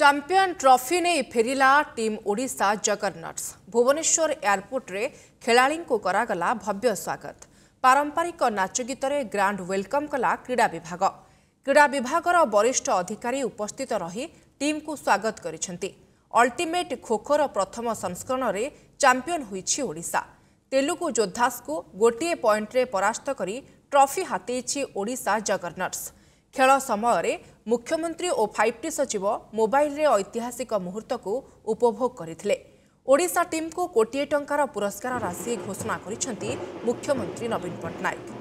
champion trophy ନେଇ ଫେରିଲା team Odisha Juggernauts Bhubaneswar ଏୟାରପୋର୍ଟରେ ଖେଳାଳିଙ୍କୁ କରାଗଲା ଭବ୍ୟ ସ୍ୱାଗତ ପାରମ୍ପରିକ ନାଚଗୀତରେ ଗ୍ରାଣ୍ଡ ୱେଲକମ୍ କଲା କ୍ରୀଡ଼ା ବିଭାଗ କ୍ରୀଡ଼ା ବିଭାଗର ବରିଷ୍ଠ ଅଧିକାରୀ ଉପସ୍ଥିତ ରହି ଟିମ୍କୁ ସ୍ୱାଗତ କରିଛନ୍ତି ଅଲ୍ଟିମେଟ୍ ଖୋଖୋର ପ୍ରଥମ ସଂସ୍କରଣରେ ଚାମ୍ପିୟନ ହୋଇଛି ଓଡ଼ିଶା ତେଲୁଗୁ ଯୋଦ୍ଧାସ୍କୁ ଗୋଟିଏ ପଏଣ୍ଟରେ ପରାସ୍ତ କରି ଟ୍ରଫି ହାତେଇଛି ଓଡ଼ିଶା ଜଗର୍ନଟ୍ସ ଖେଳ ସମୟରେ ମୁଖ୍ୟମନ୍ତ୍ରୀ ଓ ଫାଇଭ୍ ଟି ସଚିବ ମୋବାଇଲରେ ଐତିହାସିକ ମୁହୂର୍ତ୍ତକୁ ଉପଭୋଗ କରିଥିଲେ ଓଡ଼ିଶା ଟିମ୍କୁ କୋଟିଏ ଟଙ୍କାର ପୁରସ୍କାର ରାଶି ଘୋଷଣା କରିଛନ୍ତି ମୁଖ୍ୟମନ୍ତ୍ରୀ ନବୀନ ପଟ୍ଟନାୟକ